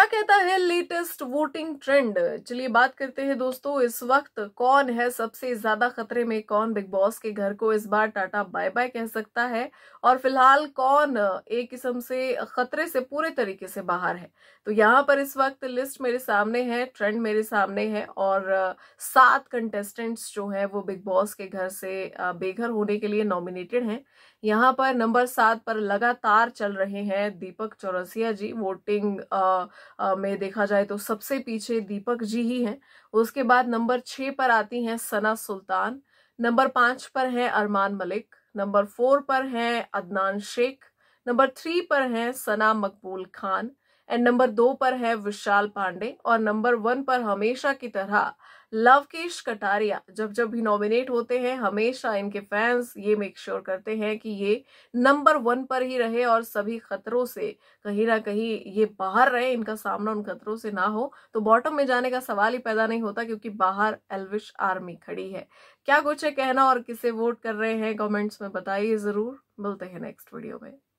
क्या कहता है लेटेस्ट वोटिंग ट्रेंड चलिए बात करते हैं दोस्तों इस वक्त कौन है सबसे ज्यादा खतरे में कौन बिग बॉस के घर को इस बार टाटा बाय बाय कह सकता है और फिलहाल कौन एक किस्म से खतरे से पूरे तरीके से बाहर है तो यहाँ पर इस वक्त लिस्ट मेरे सामने है ट्रेंड मेरे सामने है और सात कंटेस्टेंट्स जो है वो बिग बॉस के घर से बेघर होने के लिए नॉमिनेटेड है यहाँ पर नंबर सात पर लगातार चल रहे हैं दीपक चौरसिया जी वोटिंग में देखा जाए तो सबसे पीछे दीपक जी ही हैं उसके बाद नंबर छः पर आती हैं सना सुल्तान नंबर पाँच पर हैं अरमान मलिक नंबर फोर पर हैं अदनान शेख नंबर थ्री पर हैं सना मकबूल खान एंड नंबर दो पर है विशाल पांडे और नंबर वन पर हमेशा की तरह लवकेश कटारिया जब जब भी नॉमिनेट होते हैं हमेशा इनके फैंस ये मेक श्योर sure करते हैं कि ये नंबर वन पर ही रहे और सभी खतरों से कहीं ना कहीं ये बाहर रहे इनका सामना उन खतरों से ना हो तो बॉटम में जाने का सवाल ही पैदा नहीं होता क्योंकि बाहर एल्विश आर्मी खड़ी है क्या कुछ है कहना और किसे वोट कर रहे हैं कॉमेंट्स में बताइए जरूर मिलते हैं नेक्स्ट वीडियो में